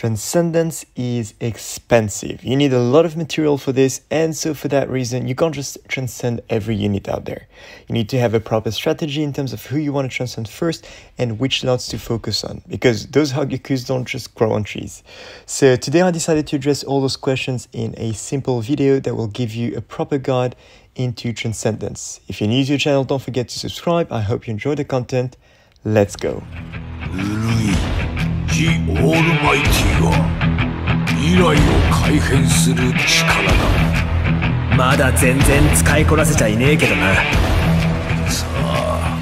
Transcendence is expensive. You need a lot of material for this, and so for that reason, you can't just transcend every unit out there. You need to have a proper strategy in terms of who you want to transcend first and which lots to focus on, because those Hagyukus don't just grow on trees. So today I decided to address all those questions in a simple video that will give you a proper guide into transcendence. If you're new to the channel, don't forget to subscribe. I hope you enjoy the content. Let's go. きオールマイティは未来を改変する力だまだ全然使いこなせちゃいねえけどなさあ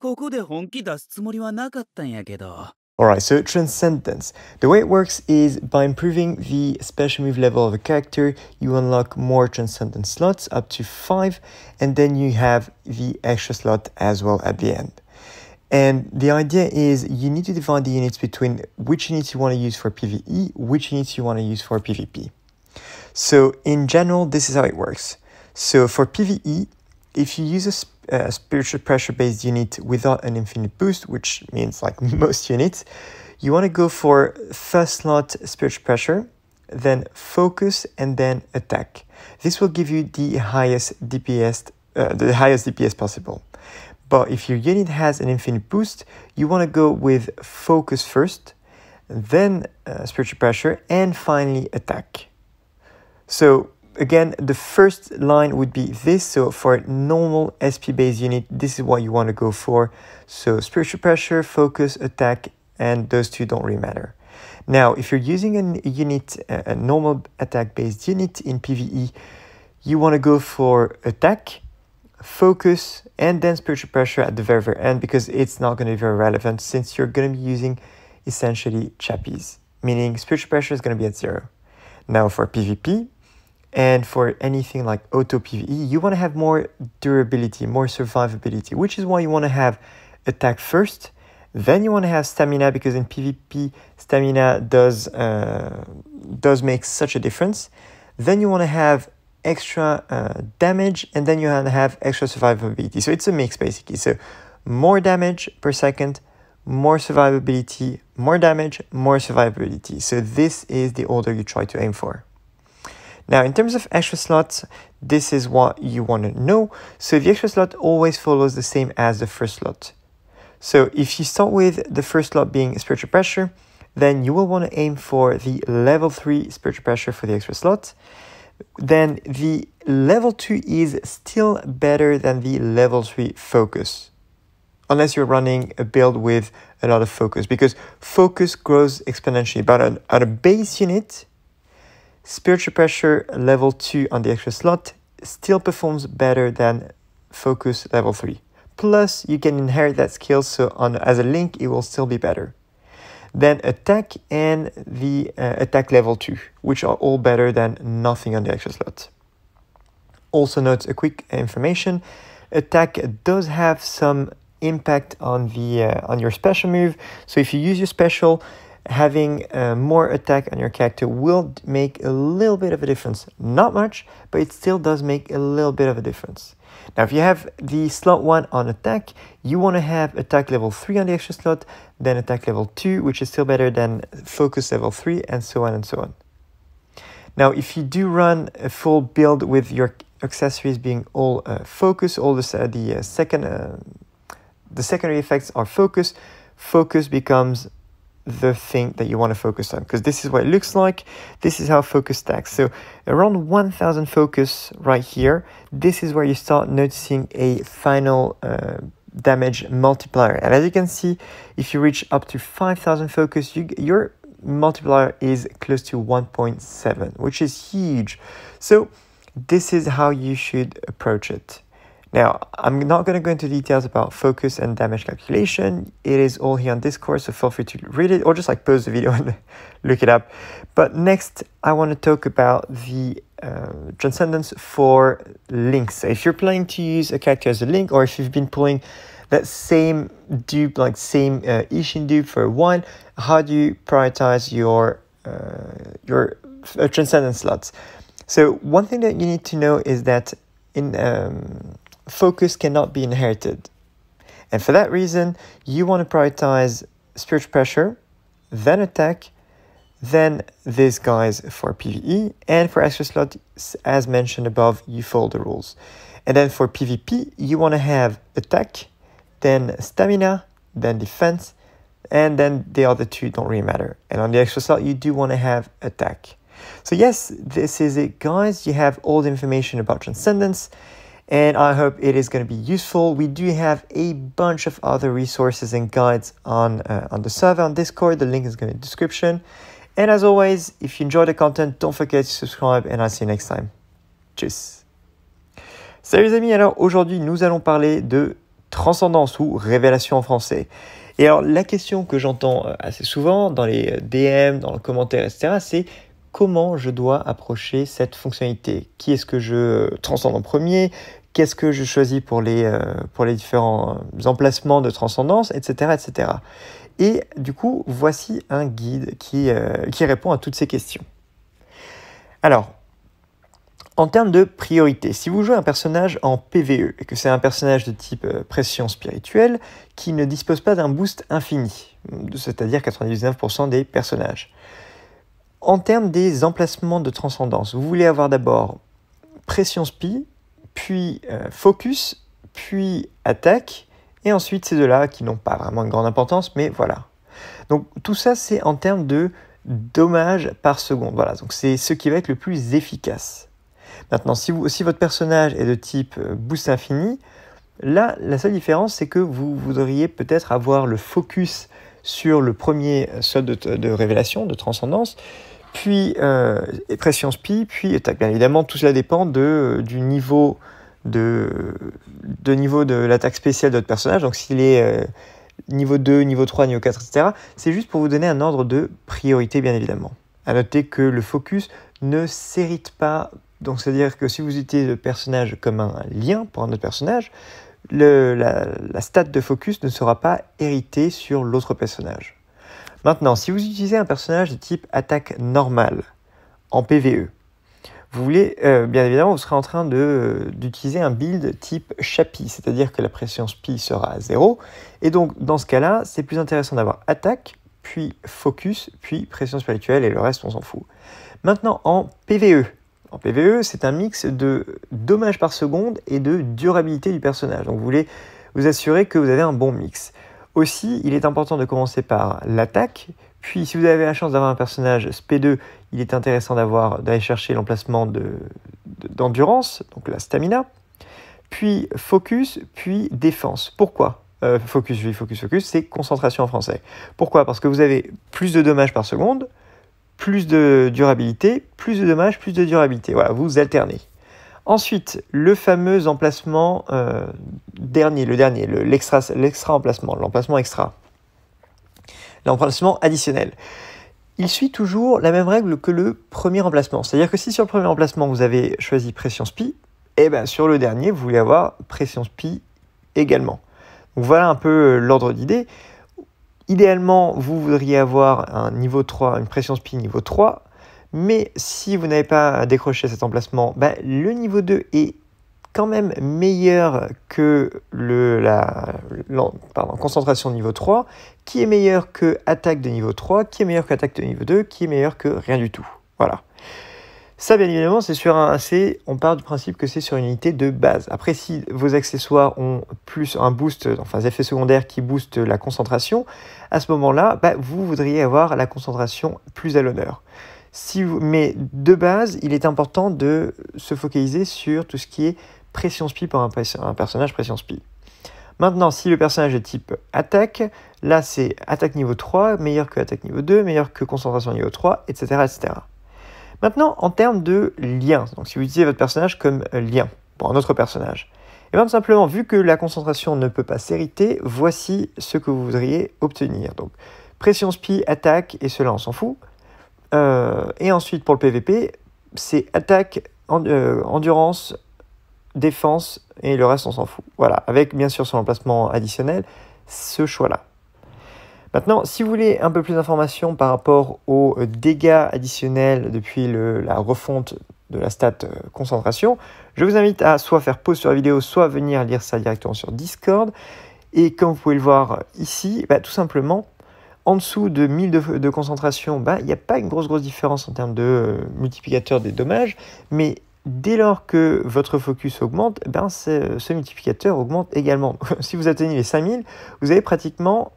ここで本気出すつもりはなかったんやけど Alright, so Transcendence. The way it works is by improving the special move level of a character, you unlock more Transcendence slots, up to 5, and then you have the extra slot as well at the end. And the idea is you need to divide the units between which units you want to use for PvE, which units you want to use for PvP. So in general, this is how it works. So for PvE, if you use a, uh, a spiritual pressure based unit without an infinite boost, which means like most units, you want to go for first slot spiritual pressure, then focus, and then attack. This will give you the highest DPS, uh, the highest DPS possible. But if your unit has an infinite boost, you want to go with focus first, then uh, spiritual pressure, and finally attack. So again, the first line would be this. So for normal SP based unit, this is what you want to go for. So spiritual pressure, focus, attack, and those two don't really matter. Now, if you're using a unit, a normal attack based unit in PvE, you want to go for attack focus and then spiritual pressure at the very, very end because it's not going to be very relevant since you're going to be using essentially chappies, meaning spiritual pressure is going to be at zero. Now for PvP and for anything like auto PvE, you want to have more durability, more survivability, which is why you want to have attack first, then you want to have stamina because in PvP stamina does uh, does make such a difference. Then you want to have extra uh, damage, and then you have extra survivability. So it's a mix basically. So more damage per second, more survivability, more damage, more survivability. So this is the order you try to aim for. Now, in terms of extra slots, this is what you want to know. So the extra slot always follows the same as the first slot. So if you start with the first slot being spiritual pressure, then you will want to aim for the level 3 spiritual pressure for the extra slot then the level 2 is still better than the level 3 focus unless you're running a build with a lot of focus because focus grows exponentially but on, on a base unit spiritual pressure level 2 on the extra slot still performs better than focus level 3 plus you can inherit that skill so on as a link it will still be better then attack and the uh, attack level 2, which are all better than nothing on the extra slot. Also note a quick information, attack does have some impact on the uh, on your special move, so if you use your special, having uh, more attack on your character will make a little bit of a difference. Not much, but it still does make a little bit of a difference. Now if you have the slot 1 on attack, you want to have attack level 3 on the extra slot, then attack level 2, which is still better than focus level 3, and so on and so on. Now if you do run a full build with your accessories being all uh, focus, all uh, the uh, second uh, the secondary effects are focus, focus becomes the thing that you want to focus on because this is what it looks like this is how focus stacks so around 1000 focus right here this is where you start noticing a final uh, damage multiplier and as you can see if you reach up to 5000 focus you your multiplier is close to 1.7 which is huge so this is how you should approach it now, I'm not going to go into details about focus and damage calculation. It is all here on Discord, so feel free to read it or just like pause the video and look it up. But next, I want to talk about the uh, transcendence for links. if you're planning to use a character as a link, or if you've been pulling that same dupe, like same uh, Ishin dupe for a while, how do you prioritize your uh, your uh, transcendence slots? So one thing that you need to know is that in um, focus cannot be inherited. And for that reason, you want to prioritize spiritual pressure, then attack, then these guys for PvE, and for extra slot, as mentioned above, you follow the rules. And then for PvP, you want to have attack, then stamina, then defense, and then the other two don't really matter. And on the extra slot, you do want to have attack. So yes, this is it guys. You have all the information about Transcendence and I hope it is going to be useful. We do have a bunch of other resources and guides on, uh, on the server on Discord. The link is going to the description. And as always, if you enjoy the content, don't forget to subscribe and I'll see you next time. Tchuss Salut les amis, alors aujourd'hui nous allons parler de transcendance ou révélation en français. Et alors la question que j'entends euh, assez souvent dans les euh, DM, dans les commentaires, etc., c'est comment je dois approcher cette fonctionnalité Qui est-ce que je euh, transcende en premier qu'est-ce que je choisis pour les, euh, pour les différents emplacements de transcendance, etc., etc. Et du coup, voici un guide qui, euh, qui répond à toutes ces questions. Alors, en termes de priorité, si vous jouez un personnage en PvE et que c'est un personnage de type euh, pression spirituelle qui ne dispose pas d'un boost infini, c'est-à-dire 99% des personnages. En termes des emplacements de transcendance, vous voulez avoir d'abord pression spi, puis euh, focus, puis attaque, et ensuite ces deux-là qui n'ont pas vraiment une grande importance, mais voilà. Donc tout ça c'est en termes de dommages par seconde, voilà, donc c'est ce qui va être le plus efficace. Maintenant, si, vous, votre personnage est de type euh, boost infini, là, la seule différence, c'est que vous voudriez peut-être avoir le focus sur le premier euh, solde de révélation, de transcendance, puis pression euh, SPI, puis Bien évidemment, tout cela dépend de, euh, du niveau de, niveau de l'attaque spéciale de votre personnage. Donc s'il est euh, niveau 2, niveau 3, niveau 4, etc. C'est juste pour vous donner un ordre de priorité, bien évidemment. A noter que le focus ne s'hérite pas. Donc c'est-à-dire que si vous utilisez le personnage comme un lien pour un autre personnage, la stat de focus ne sera pas héritée sur l'autre personnage. Maintenant, si vous utilisez un personnage de type attaque normale en PvE, vous voulez, euh, bien évidemment, vous serez en train euh, d'utiliser un build type chapi, c'est-à-dire que la pression spi sera à 0. Et donc, dans ce cas-là, c'est plus intéressant d'avoir attaque, puis focus, puis pression spirituelle, et le reste, on s'en fout. Maintenant, en PvE. En PvE, c'est un mix de dommages par seconde et de durabilité du personnage. Donc, vous voulez vous assurer que vous avez un bon mix. Aussi, il est important de commencer par l'attaque, puis si vous avez la chance d'avoir un personnage SP2, il est intéressant d'aller chercher l'emplacement d'endurance, donc la stamina, puis focus, puis défense. Pourquoi euh, Focus, oui, focus, focus, c'est concentration en français. Pourquoi Parce que vous avez plus de dommages par seconde, plus de durabilité, plus de dommages, plus de durabilité. Voilà, vous alternez. Ensuite, le fameux emplacement euh, dernier, le dernier, l'extra emplacement, l'emplacement extra, l'emplacement additionnel. Il suit toujours la même règle que le premier emplacement. C'est-à-dire que si sur le premier emplacement vous avez choisi pression SPI, et eh bien sur le dernier vous voulez avoir pression SPI également. voilà un peu euh, l'ordre d'idée. Idéalement, vous voudriez avoir un niveau 3, une pression SPI niveau 3, mais si vous n'avez pas décroché cet emplacement, bah, le niveau 2 est quand même meilleur que la, concentration de niveau 3, qui est meilleur que attaque de niveau 3, qui est meilleur que attaque de niveau 2, qui est meilleur que rien du tout. Voilà. Ça, bien évidemment, c'est sur un AC, on part du principe que c'est sur une unité de base. Après, si vos accessoires ont plus un boost, enfin des effets secondaires qui boostent la concentration, à ce moment-là, bah, vous voudriez avoir la concentration plus à l'honneur. Mais de base, il est important de se focaliser sur tout ce qui est pression spi pour un, personnage pression spi. Maintenant, si le personnage est type attaque, là c'est attaque niveau 3, meilleur que attaque niveau 2, meilleur que concentration niveau 3, etc. etc. Maintenant, en termes de lien, donc si vous utilisez votre personnage comme lien pour un autre personnage, et eh bien tout simplement, vu que la concentration ne peut pas s'hériter, voici ce que vous voudriez obtenir. Donc, pression spi, attaque, et cela on s'en fout. Euh, et ensuite, pour le PVP, c'est attaque, euh, endurance, défense et le reste on s'en fout. Voilà, avec bien sûr son emplacement additionnel, ce choix-là. Maintenant, si vous voulez un peu plus d'informations par rapport aux euh, dégâts additionnels depuis la refonte de la stat concentration, je vous invite à soit faire pause sur la vidéo, soit venir lire ça directement sur Discord. Et comme vous pouvez le voir ici, bah, tout simplement, en dessous de 1000 de, concentration, bah, il n'y a pas une grosse grosse différence en termes de euh, multiplicateur des dommages, mais dès lors que votre focus augmente, eh ben ce multiplicateur augmente également. si vous atteignez les 5000, vous avez pratiquement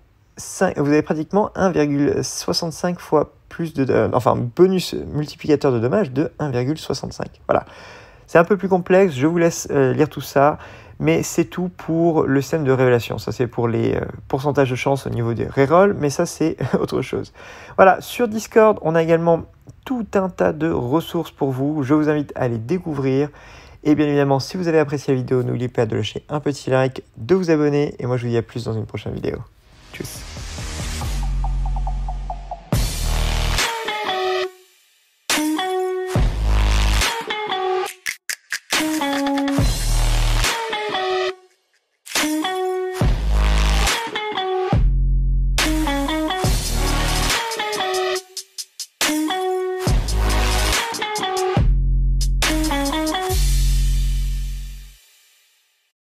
pratiquement 1,65 fois plus de euh, enfin bonus multiplicateur de dommages de 1,65. Voilà. C'est un peu plus complexe, je vous laisse euh, lire tout ça mais c'est tout pour le scène de révélation. Ça, c'est pour les euh, pourcentages de chance au niveau des rerolls, mais ça, c'est autre chose. Voilà, sur Discord, on a également tout un tas de ressources pour vous. Je vous invite à les découvrir. Et bien évidemment, si vous avez apprécié la vidéo, n'oubliez pas de lâcher un petit like, de vous abonner. Et moi, je vous dis à plus dans une prochaine vidéo. Tchuss